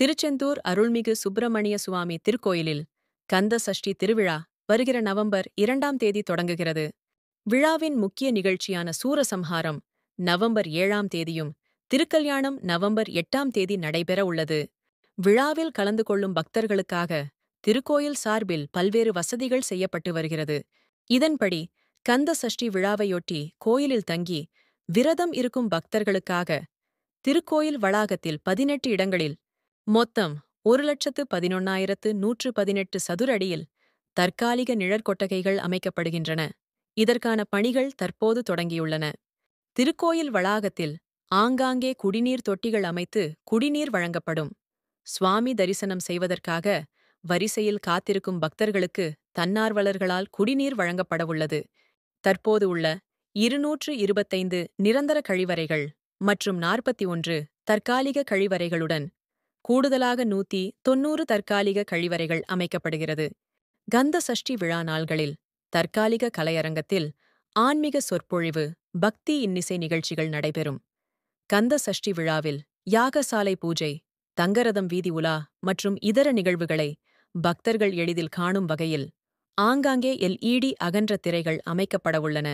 திருச்செந்தூர் அருள்மிகு சுப்பிரமணிய சுவாமி திருக்கோயிலில் கந்த சஷ்டி திருவிழா வருகிற நவம்பர் இரண்டாம் தேதி தொடங்குகிறது விழாவின் முக்கிய நிகழ்ச்சியான சூரசம்ஹாரம் நவம்பர் ஏழாம் தேதியும் திருக்கல்யாணம் நவம்பர் எட்டாம் தேதி நடைபெற உள்ளது விழாவில் கலந்து கொள்ளும் பக்தர்களுக்காக திருக்கோயில் சார்பில் பல்வேறு வசதிகள் செய்யப்பட்டு வருகிறது இதன்படி கந்த சஷ்டி விழாவையொட்டி கோயிலில் தங்கி விரதம் இருக்கும் பக்தர்களுக்காக திருக்கோயில் வளாகத்தில் பதினெட்டு இடங்களில் மொத்தம் ஒரு லட்சத்து பதினொன்னாயிரத்து நூற்று பதினெட்டு சதுரடியில் தற்காலிக நிழற்கொட்டகைகள் அமைக்கப்படுகின்றன இதற்கான பணிகள் தற்போது தொடங்கியுள்ளன திருக்கோயில் வளாகத்தில் ஆங்காங்கே குடிநீர் தொட்டிகள் அமைத்து குடிநீர் வழங்கப்படும் சுவாமி தரிசனம் செய்வதற்காக வரிசையில் காத்திருக்கும் பக்தர்களுக்கு தன்னார்வலர்களால் குடிநீர் வழங்கப்படவுள்ளது தற்போது உள்ள இருநூற்று இருபத்தைந்து நிரந்தர கழிவறைகள் மற்றும் நாற்பத்தி ஒன்று தற்காலிக கழிவறைகளுடன் கூடுதலாக நூத்தி தொன்னூறு தற்காலிக கழிவறைகள் அமைக்கப்படுகிறது கந்த சஷ்டி விழா நாள்களில் தற்காலிக கலையரங்கத்தில் ஆன்மீக சொற்பொழிவு பக்தி இன்னிசை நிகழ்ச்சிகள் நடைபெறும் கந்த சஷ்டி விழாவில் யாகசாலை பூஜை தங்கரதம் வீதி உலா மற்றும் இதர நிகழ்வுகளை பக்தர்கள் எளிதில் காணும் வகையில் ஆங்காங்கே எல்இடி அகன்ற திரைகள் அமைக்கப்படவுள்ளன